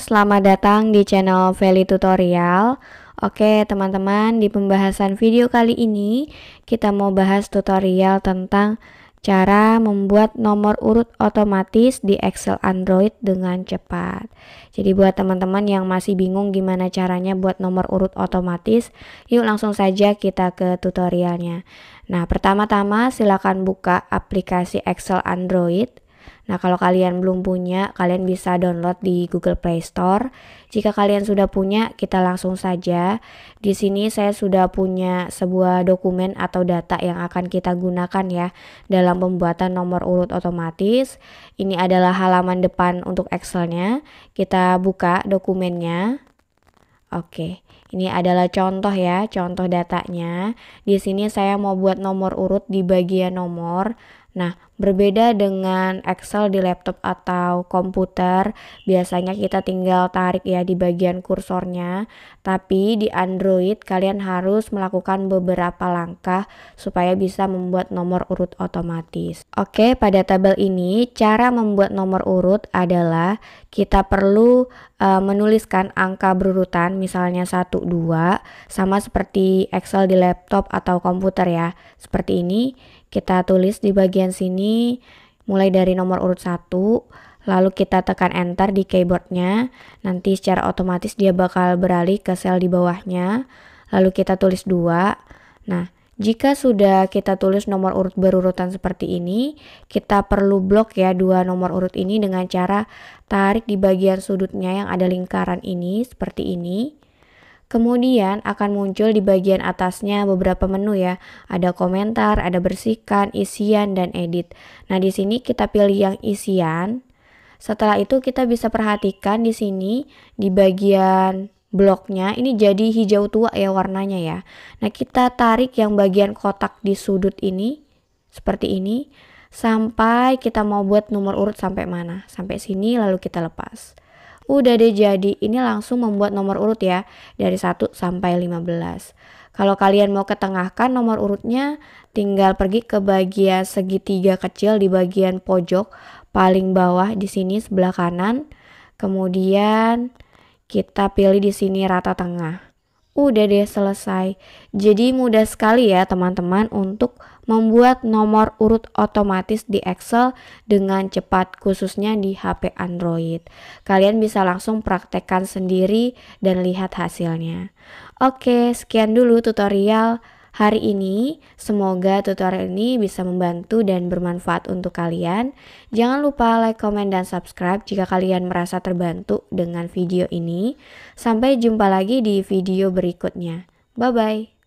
selamat datang di channel Veli Tutorial Oke teman-teman, di pembahasan video kali ini kita mau bahas tutorial tentang cara membuat nomor urut otomatis di Excel Android dengan cepat Jadi buat teman-teman yang masih bingung gimana caranya buat nomor urut otomatis Yuk langsung saja kita ke tutorialnya Nah pertama-tama silakan buka aplikasi Excel Android Nah, kalau kalian belum punya, kalian bisa download di Google Play Store. Jika kalian sudah punya, kita langsung saja. Di sini saya sudah punya sebuah dokumen atau data yang akan kita gunakan ya dalam pembuatan nomor urut otomatis. Ini adalah halaman depan untuk Excel-nya. Kita buka dokumennya. Oke. Okay. Ini adalah contoh ya, contoh datanya. Di sini saya mau buat nomor urut di bagian nomor. Nah, berbeda dengan Excel di laptop atau komputer, biasanya kita tinggal tarik ya di bagian kursornya. Tapi di Android kalian harus melakukan beberapa langkah supaya bisa membuat nomor urut otomatis. Oke, pada tabel ini cara membuat nomor urut adalah kita perlu uh, menuliskan angka berurutan misalnya 1 dua, sama seperti Excel di laptop atau komputer ya. Seperti ini, kita tulis di bagian sini mulai dari nomor urut satu lalu kita tekan enter di keyboardnya, nanti secara otomatis dia bakal beralih ke sel di bawahnya, lalu kita tulis dua Nah, jika sudah kita tulis nomor urut berurutan seperti ini, kita perlu blok ya dua nomor urut ini dengan cara tarik di bagian sudutnya yang ada lingkaran ini seperti ini. Kemudian akan muncul di bagian atasnya beberapa menu ya. Ada komentar, ada bersihkan, isian, dan edit. Nah, di sini kita pilih yang isian. Setelah itu kita bisa perhatikan di sini di bagian bloknya ini jadi hijau tua ya warnanya ya. Nah, kita tarik yang bagian kotak di sudut ini seperti ini sampai kita mau buat nomor urut sampai mana. Sampai sini lalu kita lepas. Udah deh jadi, ini langsung membuat nomor urut ya, dari 1 sampai 15. Kalau kalian mau ketengahkan nomor urutnya, tinggal pergi ke bagian segitiga kecil di bagian pojok paling bawah di sini sebelah kanan. Kemudian kita pilih di sini rata tengah udah deh selesai. Jadi mudah sekali ya teman-teman untuk membuat nomor urut otomatis di Excel dengan cepat khususnya di HP Android. Kalian bisa langsung praktekkan sendiri dan lihat hasilnya. Oke, sekian dulu tutorial hari ini. Semoga tutorial ini bisa membantu dan bermanfaat untuk kalian. Jangan lupa like, komen, dan subscribe jika kalian merasa terbantu dengan video ini. Sampai jumpa lagi di video berikutnya. Bye-bye.